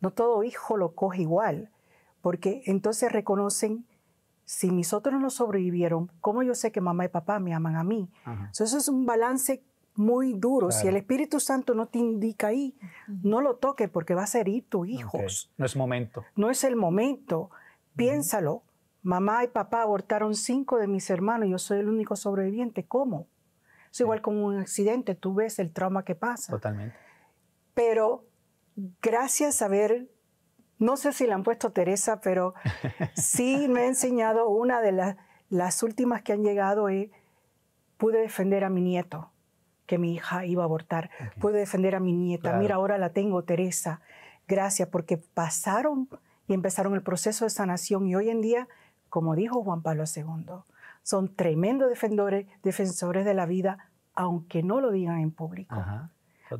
No todo hijo lo coge igual, porque entonces reconocen si mis otros no sobrevivieron, ¿cómo yo sé que mamá y papá me aman a mí? eso es un balance muy duro. Si el Espíritu Santo no te indica ahí, no lo toques porque vas a herir tus hijos. No es momento. No es el momento. Piénsalo. Mamá y papá abortaron cinco de mis hermanos, yo soy el único sobreviviente. ¿Cómo? Es igual como un accidente, tú ves el trauma que pasa. Totalmente. Pero gracias a ver no sé si la han puesto Teresa, pero sí me ha enseñado una de las, últimas que han llegado y pude defender a mi nieto, que mi hija iba a abortar, pude defender a mi nieta, mira, ahora la tengo, Teresa, gracias, porque pasaron y empezaron el proceso de sanación y hoy en día, como dijo Juan Pablo II, son tremendos defensores, de la vida, aunque no lo digan en público.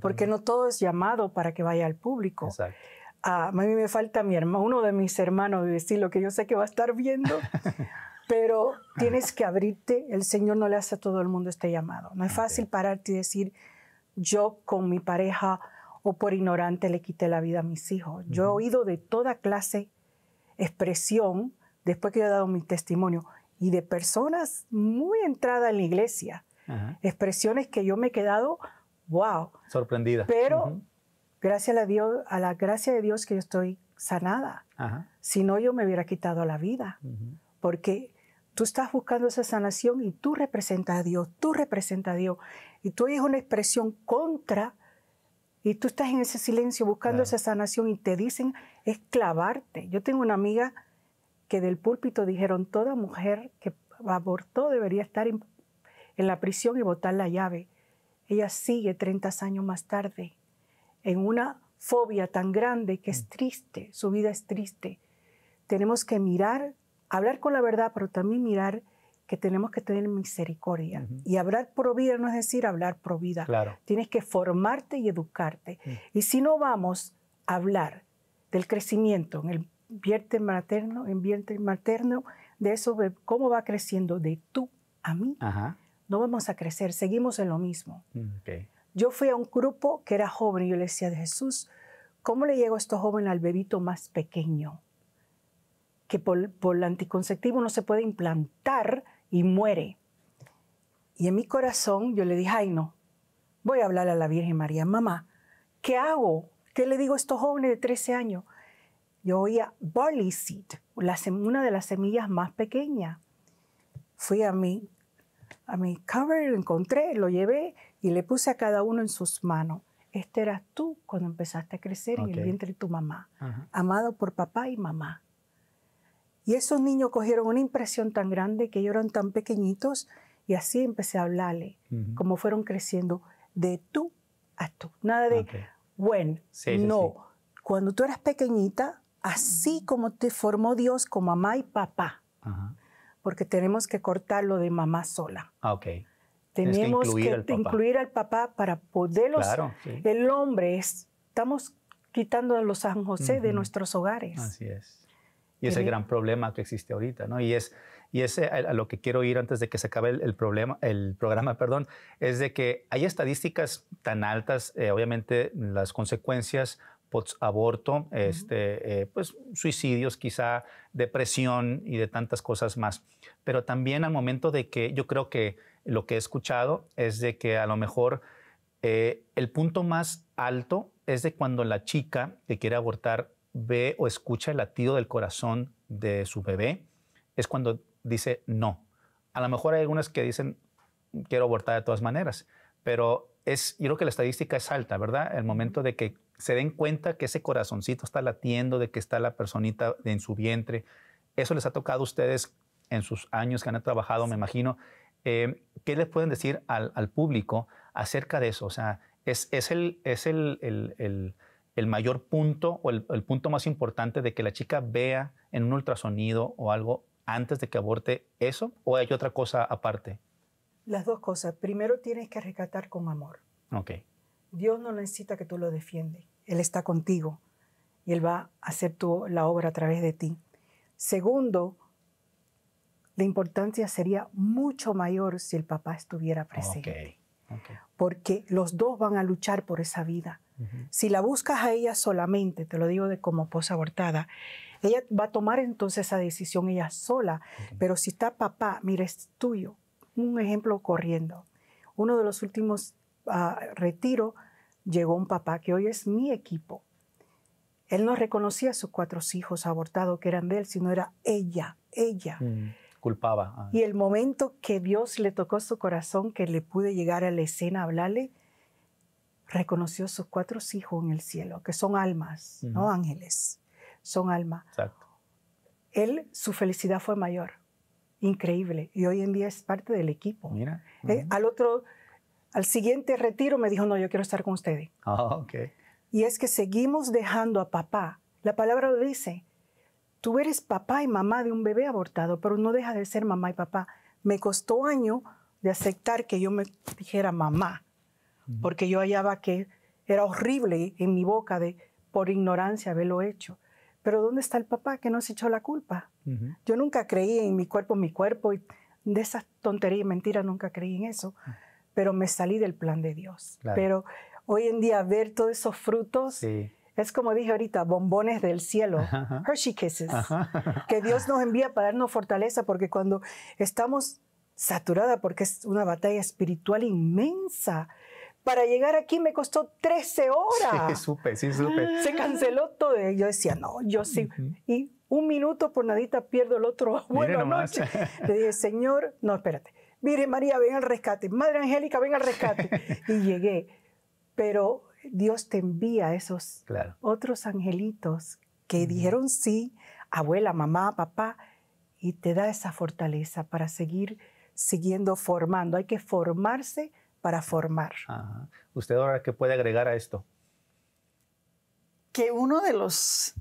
porque no todo es llamado para que vaya al público. Exacto a mí me falta mi hermano, uno de mis hermanos, y decir lo que yo sé que va a estar viendo, pero tienes que abrirte. El Señor no le hace a todo el mundo este llamado. No es fácil pararte y decir, yo con mi pareja o por ignorante le quité la vida a mis hijos. Yo he oído de toda clase expresión después que yo he dado mi testimonio y de personas muy entradas en la iglesia. Expresiones que yo me he quedado, wow. Sorprendida. Pero Gracias a, Dios, a la gracia de Dios que yo estoy sanada. Si no, yo me hubiera quitado la vida. Porque tú estás buscando esa sanación y tú representas a Dios, tú representas a Dios. Y tú eres una expresión contra y tú estás en ese silencio buscando esa sanación y te dicen esclavarte. Yo tengo una amiga que del púlpito dijeron toda mujer que abortó debería estar en, en la prisión y botar la llave. Ella sigue 30 años más tarde en una fobia tan grande que es mm. triste, su vida es triste. Tenemos que mirar, hablar con la verdad, pero también mirar que tenemos que tener misericordia. Y hablar pro vida no es decir hablar pro vida. Tienes que formarte y educarte. Mm. Y si no vamos a hablar del crecimiento en el vientre materno, en vientre materno, de eso, cómo va creciendo de tú a mí, no vamos a crecer, seguimos en lo mismo. Mm, okay. Yo fui a un grupo que era joven y yo le decía de Jesús, ¿cómo le llegó estos joven al bebito más pequeño? Que por, por el anticonceptivo no se puede implantar y muere. Y en mi corazón yo le dije, ay no, voy a hablar a la Virgen María, mamá, ¿qué hago? ¿Qué le digo a estos jóvenes de 13 años? Yo oía barley seed, una de las semillas más pequeñas. Fui a mi, a mi cover, lo encontré, lo llevé y le puse a cada uno en sus manos. Este eras tú cuando empezaste a crecer en el vientre de tu mamá, amado por papá y mamá. Y esos niños cogieron una impresión tan grande que ellos eran tan pequeñitos y así empecé a hablarle, como fueron creciendo de tú a tú. Nada de bueno, no. Cuando tú eras pequeñita, así como te formó Dios con mamá y papá, porque tenemos que cortarlo de mamá sola. Ah, okay tenemos que incluir, al, papá para poderlos. El hombre, estamos quitando a los San José de nuestros hogares. Así es. Y es el gran problema que existe ahorita, ¿no? Y es, y es a lo que quiero ir antes de que se acabe el, problema, el programa, perdón, es de que hay estadísticas tan altas, eh, obviamente las consecuencias post aborto, este, eh, pues suicidios, quizá depresión y de tantas cosas más. Pero también al momento de que yo creo que lo que he escuchado es de que a lo mejor eh, el punto más alto es de cuando la chica que quiere abortar ve o escucha el latido del corazón de su bebé, es cuando dice no. A lo mejor hay algunas que dicen quiero abortar de todas maneras, pero es, yo creo que la estadística es alta, ¿verdad? El momento de que se den cuenta que ese corazoncito está latiendo, de que está la personita en su vientre, eso les ha tocado a ustedes en sus años que han trabajado, me imagino, eh, ¿qué les pueden decir al, público acerca de eso? O sea, es, el, es el, mayor punto o el, punto más importante de que la chica vea en un ultrasonido o algo antes de que aborte eso o hay otra cosa aparte? Las dos cosas. Primero tienes que rescatar con amor. Ok. Dios no necesita que tú lo defiendes. Él está contigo y Él va a hacer tu, la obra a través de ti. Segundo, la importancia sería mucho mayor si el papá estuviera presente. Porque los dos van a luchar por esa vida. Si la buscas a ella solamente, te lo digo de como posa abortada, ella va a tomar entonces esa decisión ella sola. Pero si está papá, mira, es tuyo. Un ejemplo corriendo. Uno de los últimos ah, retiros llegó un papá que hoy es mi equipo. Él no reconocía a sus cuatro hijos abortados que eran de él, sino era ella, ella. Mm. Ah. Y el momento que Dios le tocó su corazón, que le pude llegar a la escena, hablarle, reconoció a sus cuatro hijos en el cielo, que son almas, no ángeles, son almas. Exacto. Él, su felicidad fue mayor, increíble, y hoy en día es parte del equipo. Eh, al otro, al siguiente retiro me dijo, no, yo quiero estar con ustedes. Ah, y es que seguimos dejando a papá, la palabra lo dice, tú eres papá y mamá de un bebé abortado, pero no deja de ser mamá y papá. Me costó año de aceptar que yo me dijera mamá, porque yo hallaba que era horrible en mi boca de por ignorancia haberlo hecho. Pero ¿dónde está el papá que nos echó la culpa? Yo nunca creí en mi cuerpo, mi cuerpo, y de esa tontería y mentira nunca creí en eso, pero me salí del plan de Dios. Pero hoy en día ver todos esos frutos... Es como dije ahorita, bombones del cielo, Hershey Kisses, que Dios nos envía para darnos fortaleza, porque cuando estamos saturada, porque es una batalla espiritual inmensa, para llegar aquí me costó 13 horas. Sí, supe, sí, supe. Se canceló todo. Y yo decía, no, yo sí. Y un minuto por nadita pierdo el otro bueno noche. Le dije, Señor, no, espérate. Mire, María, ven al rescate. Madre Angélica, ven al rescate. y llegué. Pero Dios te envía esos otros angelitos que dijeron sí, abuela, mamá, papá, y te da esa fortaleza para seguir siguiendo formando. Hay que formarse para formar. ¿Usted ahora qué puede agregar a esto? Que uno de los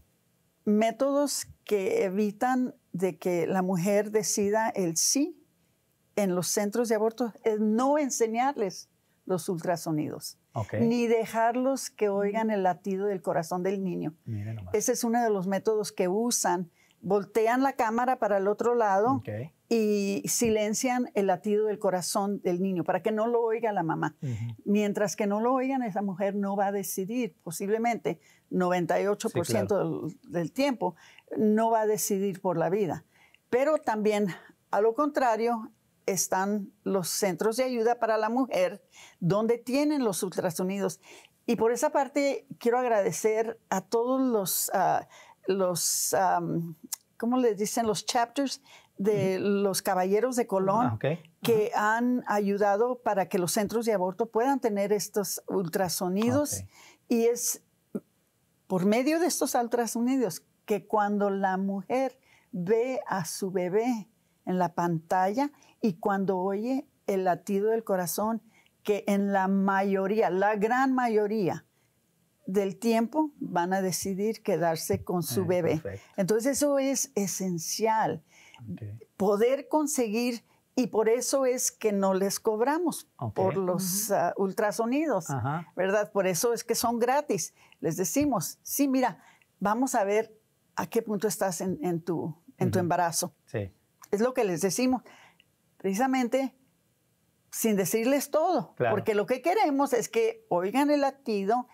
métodos que evitan de que la mujer decida el sí en los centros de abortos es no enseñarles los ultrasonidos ni dejarlos que oigan el latido del corazón del niño. Ese es uno de los métodos que usan. Voltean la cámara para el otro lado y silencian el latido del corazón del niño para que no lo oiga la mamá. Mientras que no lo oigan, esa mujer no va a decidir, posiblemente 98% del tiempo, no va a decidir por la vida. Pero también, a lo contrario, están los centros de ayuda para la mujer, donde tienen los ultrasonidos. Y por esa parte, quiero agradecer a todos los, ah, los ¿cómo les dicen? Los chapters de los caballeros de Colón ah, que han ayudado para que los centros de aborto puedan tener estos ultrasonidos. Y es por medio de estos ultrasonidos que cuando la mujer ve a su bebé, en la pantalla y cuando oye el latido del corazón, que en la mayoría, la gran mayoría del tiempo van a decidir quedarse con su ah, bebé. Entonces eso es esencial, poder conseguir, y por eso es que no les cobramos por los ah, ultrasonidos, ¿verdad? Por eso es que son gratis. Les decimos, sí, mira, vamos a ver a qué punto estás en, tu, en tu embarazo. Sí. Es lo que les decimos, precisamente sin decirles todo, porque lo que queremos es que oigan el latido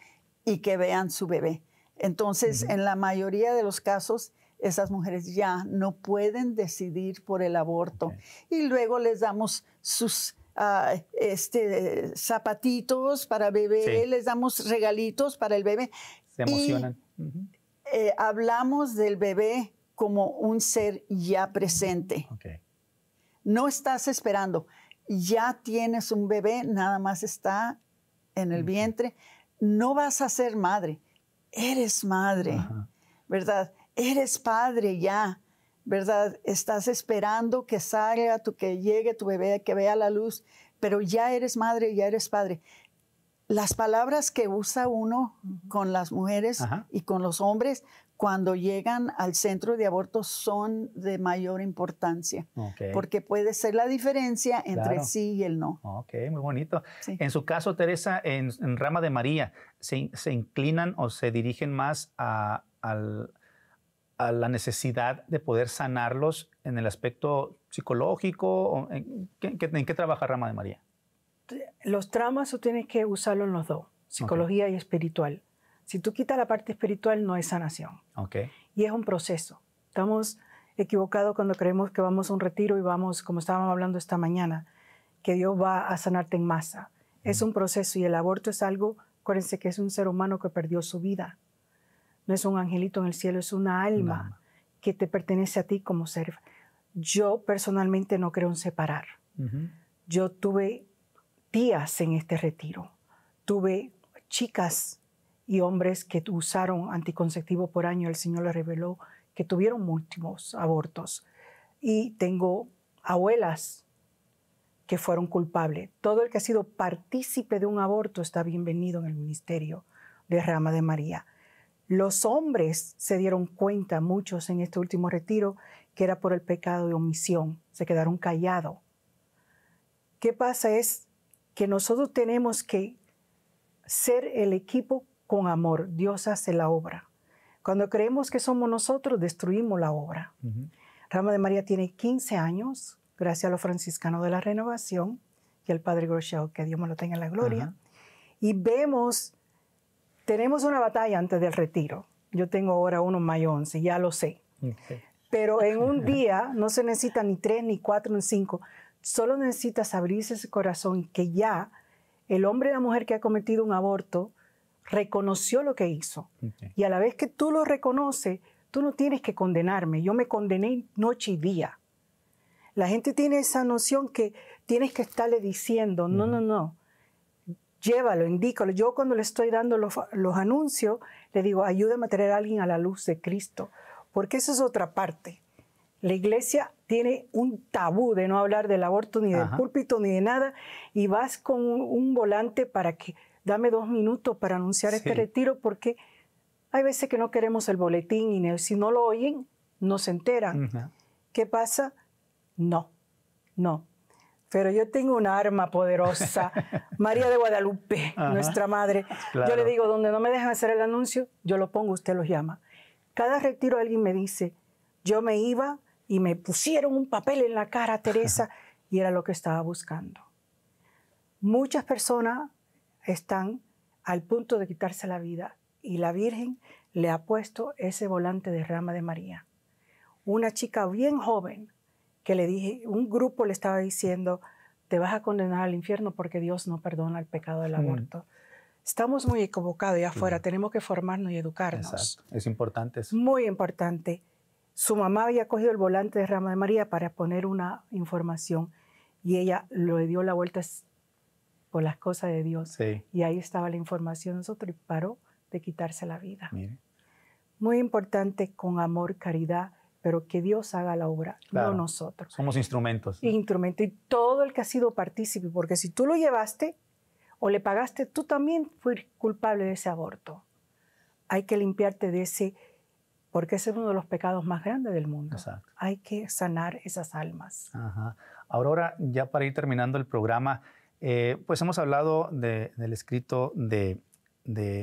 y que vean su bebé. Entonces, en la mayoría de los casos, esas mujeres ya no pueden decidir por el aborto. Y luego les damos sus ah, este, zapatitos para bebé, les damos regalitos para el bebé. Se emocionan. Eh, hablamos del bebé como un ser ya presente. No estás esperando, ya tienes un bebé, nada más está en el vientre, no vas a ser madre, eres madre, ¿verdad? Eres padre ya, ¿verdad? Estás esperando que salga, tu, que llegue tu bebé, que vea la luz, pero ya eres madre, ya eres padre. Las palabras que usa uno con las mujeres y con los hombres cuando llegan al centro de aborto son de mayor importancia, porque puede ser la diferencia entre sí y el no. Ok, muy bonito. En su caso, Teresa, en, Rama de María, ¿se, ¿se, inclinan o se dirigen más a, la necesidad de poder sanarlos en el aspecto psicológico? En, qué, trabaja Rama de María? Los traumas tú tienes que usarlo en los dos, psicología y espiritual. Si tú quitas la parte espiritual, no es sanación. Y es un proceso. Estamos equivocados cuando creemos que vamos a un retiro y vamos, como estábamos hablando esta mañana, que Dios va a sanarte en masa. Es un proceso y el aborto es algo, acuérdense que es un ser humano que perdió su vida. No es un angelito en el cielo, es una alma, que te pertenece a ti como ser. Yo personalmente no creo en separar. Yo tuve tías en este retiro, tuve chicas y hombres que usaron anticonceptivo por año, el Señor les reveló que tuvieron múltiples abortos. Y tengo abuelas que fueron culpables. Todo el que ha sido partícipe de un aborto está bienvenido en el ministerio de Rama de María. Los hombres se dieron cuenta, muchos en este último retiro, que era por el pecado de omisión, se quedaron callados. ¿Qué pasa es que nosotros tenemos que ser el equipo con amor. Dios hace la obra. Cuando creemos que somos nosotros, destruimos la obra. Rama de María tiene 15 años, gracias a los franciscanos de la renovación y al Padre Groschel, que Dios me lo tenga en la gloria. Y vemos, tenemos una batalla antes del retiro. Yo tengo ahora uno en mayo 11, ya lo sé. Pero en un día no se necesita ni tres, ni cuatro, ni cinco. Solo necesitas abrirse ese corazón que ya el hombre y la mujer que ha cometido un aborto reconoció lo que hizo. Y a la vez que tú lo reconoces, tú no tienes que condenarme. Yo me condené noche y día. La gente tiene esa noción que tienes que estarle diciendo, no, no, no, llévalo, indícalo. Yo cuando le estoy dando los, anuncios, le digo, ayúdame a traer a alguien a la luz de Cristo, porque eso es otra parte. La iglesia tiene un tabú de no hablar del aborto, ni del púlpito, ni de nada, y vas con un volante para que dame dos minutos para anunciar este retiro porque hay veces que no queremos el boletín y si no lo oyen, no se enteran. ¿Qué pasa? No, no. Pero yo tengo un arma poderosa, María de Guadalupe, nuestra madre. Yo le digo, donde no me dejan hacer el anuncio, yo lo pongo, usted los llama. Cada retiro alguien me dice, yo me iba y me pusieron un papel en la cara, Teresa, y era lo que estaba buscando. Muchas personas están al punto de quitarse la vida y la Virgen le ha puesto ese volante de rama de María. Una chica bien joven que le dije, un grupo le estaba diciendo, te vas a condenar al infierno porque Dios no perdona el pecado del aborto. Estamos muy equivocados ya afuera, tenemos que formarnos y educarnos. Es importante eso. Muy importante. Su mamá había cogido el volante de rama de María para poner una información y ella le dio la vuelta las cosas de Dios. Y ahí estaba la información de nosotros y paró de quitarse la vida. Muy importante con amor, caridad, pero que Dios haga la obra, no nosotros. Somos instrumentos. instrumento Y todo el que ha sido partícipe, porque si tú lo llevaste o le pagaste, tú también fuiste culpable de ese aborto. Hay que limpiarte de ese, porque ese es uno de los pecados más grandes del mundo. Hay que sanar esas almas. Aurora, ya para ir terminando el programa, eh, pues hemos hablado del escrito de,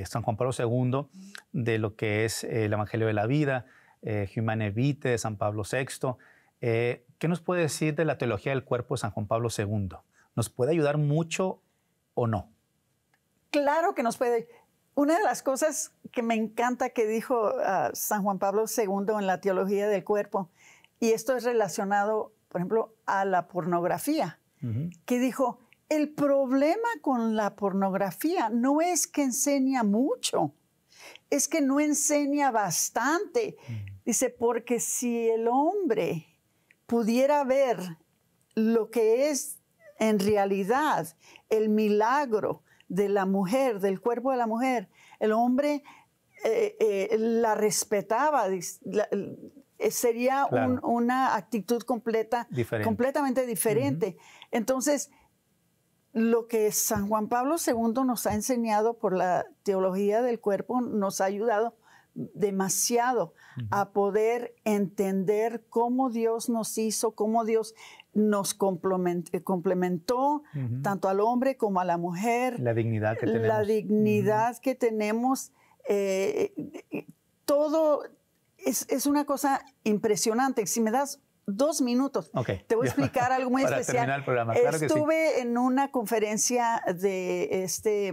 San Juan Pablo II, de lo que es eh, el Evangelio de la Vida, eh, Humane Vitae de San Pablo VI. ¿Qué nos puede decir de la teología del cuerpo de San Juan Pablo II? ¿Nos puede ayudar mucho o no? Claro que nos puede. Una de las cosas que me encanta que dijo ah, San Juan Pablo II en la teología del cuerpo, y esto es relacionado, por ejemplo, a la pornografía, que dijo, el problema con la pornografía no es que enseña mucho, es que no enseña bastante. Mm. Dice, porque si el hombre pudiera ver lo que es en realidad el milagro de la mujer, del cuerpo de la mujer, el hombre eh, eh, la respetaba, eh, sería una actitud completa, completamente diferente. Entonces, lo que San Juan Pablo II nos ha enseñado por la teología del cuerpo nos ha ayudado demasiado a poder entender cómo Dios nos hizo, cómo Dios nos eh, complementó, tanto al hombre como a la mujer. La dignidad que tenemos. La dignidad que tenemos. Eh, todo es, es, una cosa impresionante. Si me das dos minutos. Te voy a explicar algo muy especial. programa. Estuve en una conferencia de este,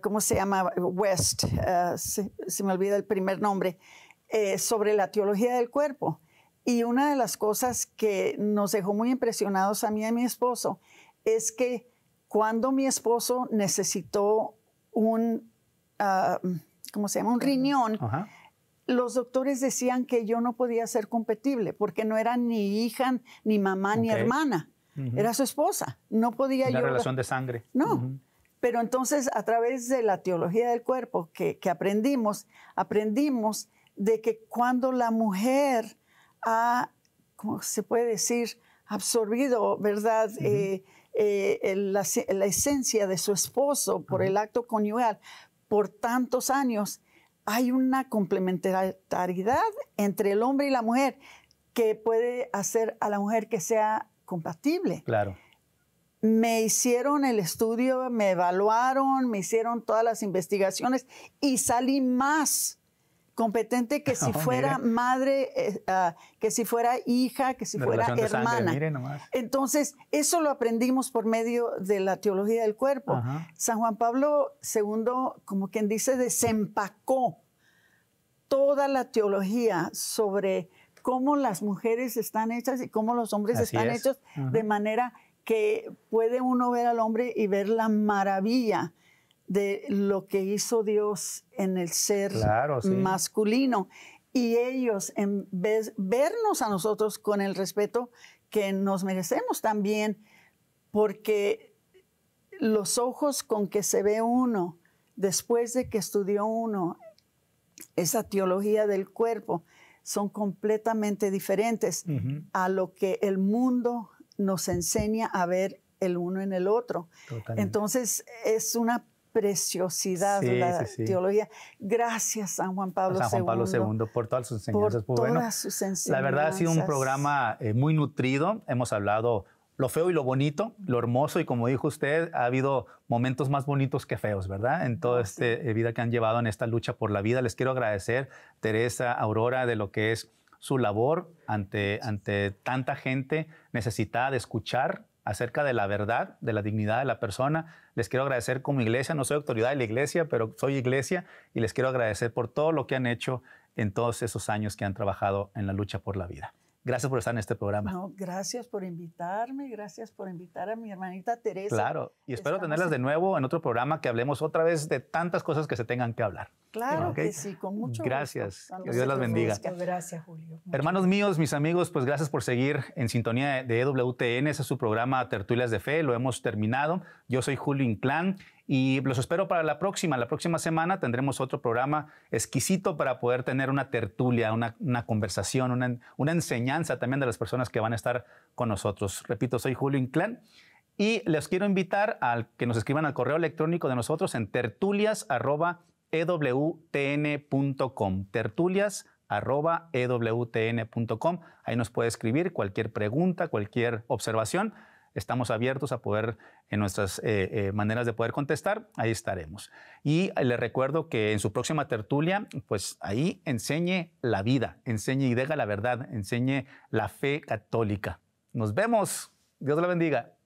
¿cómo se llama? West, eh, se, me olvida el primer nombre, eh, sobre la teología del cuerpo. Y una de las cosas que nos dejó muy impresionados a mí y a mi esposo es que cuando mi esposo necesitó un, ah, ¿cómo se llama? Un riñón. Ajá los doctores decían que yo no podía ser compatible porque no era ni hija, ni mamá, ni hermana. Era su esposa. No podía Una relación de sangre. No. Pero entonces, a través de la teología del cuerpo que, aprendimos, aprendimos de que cuando la mujer ha, como se puede decir?, absorbido, ¿verdad?, eh, eh, la, la, esencia de su esposo por el acto conyugal por tantos años, hay una complementariedad entre el hombre y la mujer que puede hacer a la mujer que sea compatible. Claro. Me hicieron el estudio, me evaluaron, me hicieron todas las investigaciones y salí más competente que si oh, fuera madre, eh, ah, que si fuera hija, que si fuera hermana. Entonces, eso lo aprendimos por medio de la teología del cuerpo. San Juan Pablo II, como quien dice, desempacó toda la teología sobre cómo las mujeres están hechas y cómo los hombres están hechos, de manera que puede uno ver al hombre y ver la maravilla de lo que hizo Dios en el ser masculino. Y ellos, en vez vernos a nosotros con el respeto que nos merecemos también, porque los ojos con que se ve uno, después de que estudió uno esa teología del cuerpo, son completamente diferentes a lo que el mundo nos enseña a ver el uno en el otro. Entonces es una preciosidad de la teología. Gracias San Juan Pablo San Juan Pablo II por todas sus enseñanzas. La verdad ha sido un programa eh, muy nutrido. Hemos hablado lo feo y lo bonito, lo hermoso y como dijo usted, ha habido momentos más bonitos que feos, ¿verdad? En toda ah, esta eh, vida que han llevado en esta lucha por la vida. Les quiero agradecer, Teresa, Aurora, de lo que es su labor ante, ante tanta gente necesitada de escuchar acerca de la verdad, de la dignidad de la persona. Les quiero agradecer como iglesia, no soy autoridad de la iglesia, pero soy iglesia y les quiero agradecer por todo lo que han hecho en todos esos años que han trabajado en la lucha por la vida. Gracias por estar en este programa. gracias por invitarme, gracias por invitar a mi hermanita Teresa. Claro, y espero tenerlas de nuevo en otro programa que hablemos otra vez de tantas cosas que se tengan que hablar. Claro que sí, con mucho Gracias, que Dios las bendiga. Gracias, Julio. Hermanos míos, mis amigos, pues gracias por seguir en sintonía de EWTN. E Ese es su programa Tertulias de Fe, lo hemos terminado. Yo soy Julio Inclán y los espero para la próxima. La próxima semana tendremos otro programa exquisito para poder tener una tertulia, una, conversación, una, enseñanza también de las personas que van a estar con nosotros. Repito, soy Julio Inclán. Y les quiero invitar a que nos escriban al correo electrónico de nosotros en tertulias.ewtn.com. Tertulias.ewtn.com. Ahí nos puede escribir cualquier pregunta, cualquier observación estamos abiertos a poder, en nuestras eh, eh, maneras de poder contestar, ahí estaremos. Y le recuerdo que en su próxima tertulia, pues ahí enseñe la vida, enseñe y deja la verdad, enseñe la fe católica. Nos vemos. Dios la bendiga.